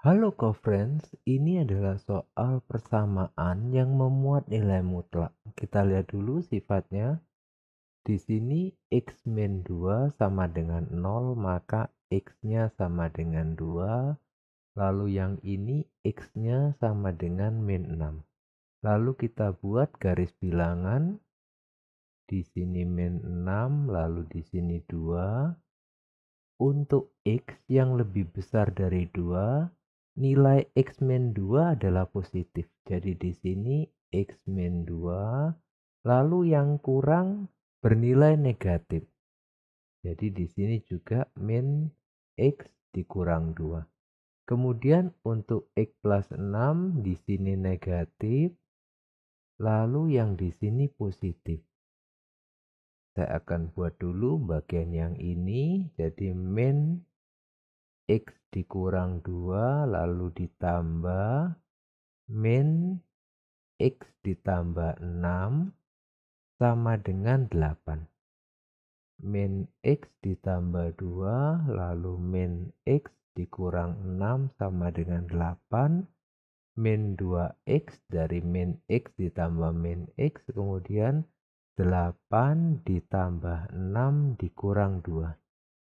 Halo co-friends, ini adalah soal persamaan yang memuat nilai mutlak. Kita lihat dulu sifatnya. Di sini x min 2 sama dengan 0, maka x-nya sama dengan 2. Lalu yang ini x-nya sama dengan min 6. Lalu kita buat garis bilangan. Di sini min 6, lalu di sini 2. Untuk x yang lebih besar dari 2, nilai X-Men 2 adalah positif. Jadi di sini X-Men 2 lalu yang kurang bernilai negatif. Jadi di sini juga min X dikurang 2. Kemudian untuk X plus 6 di sini negatif. Lalu yang di sini positif. Saya akan buat dulu bagian yang ini. Jadi min X dikurang 2 lalu ditambah min X ditambah 6 sama dengan 8. Min X ditambah 2 lalu min X dikurang 6 sama dengan 8 min 2x dari min x ditambah min x kemudian 8 ditambah 6 dikurang 2.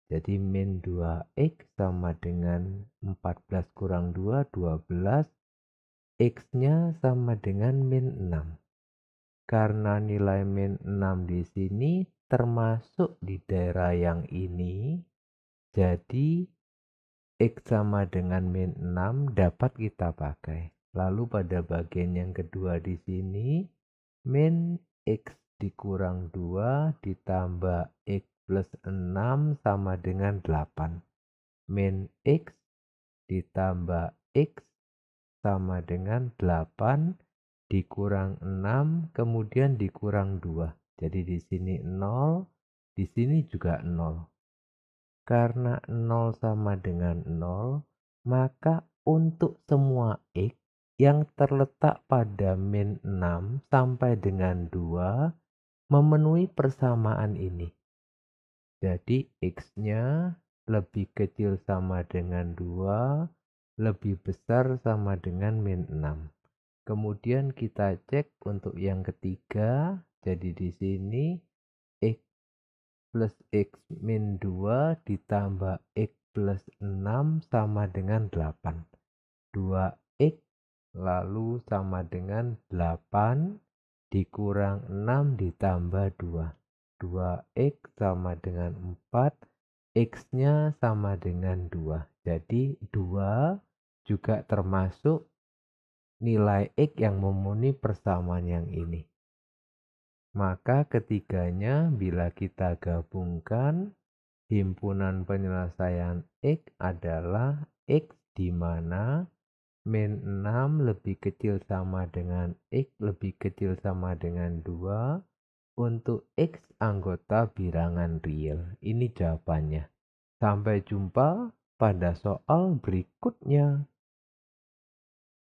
Jadi min 2x sama dengan 14 kurang 2, 12. X-nya sama dengan min 6. Karena nilai min 6 di sini termasuk di daerah yang ini, jadi X sama dengan min 6 dapat kita pakai. Lalu pada bagian yang kedua di sini, min X dikurang 2 ditambah X plus 6 sama dengan 8. Min X ditambah X sama dengan 8 dikurang 6 kemudian dikurang 2. Jadi di sini 0, di sini juga 0. Karena 0 sama dengan 0, maka untuk semua X yang terletak pada min 6 sampai dengan 2 memenuhi persamaan ini. Jadi X-nya lebih kecil sama dengan 2, lebih besar sama dengan min 6. Kemudian kita cek untuk yang ketiga, jadi di sini X plus X min 2 ditambah X plus 6 sama dengan 8. 2X lalu sama dengan 8 dikurang 6 ditambah 2. 2x sama dengan 4 x-nya sama dengan 2 jadi 2 juga termasuk nilai x yang memenuhi persamaan yang ini maka ketiganya bila kita gabungkan himpunan penyelesaian x adalah x di mana min 6 lebih kecil sama dengan x lebih kecil sama dengan 2 untuk X anggota bilangan real. Ini jawabannya. Sampai jumpa pada soal berikutnya.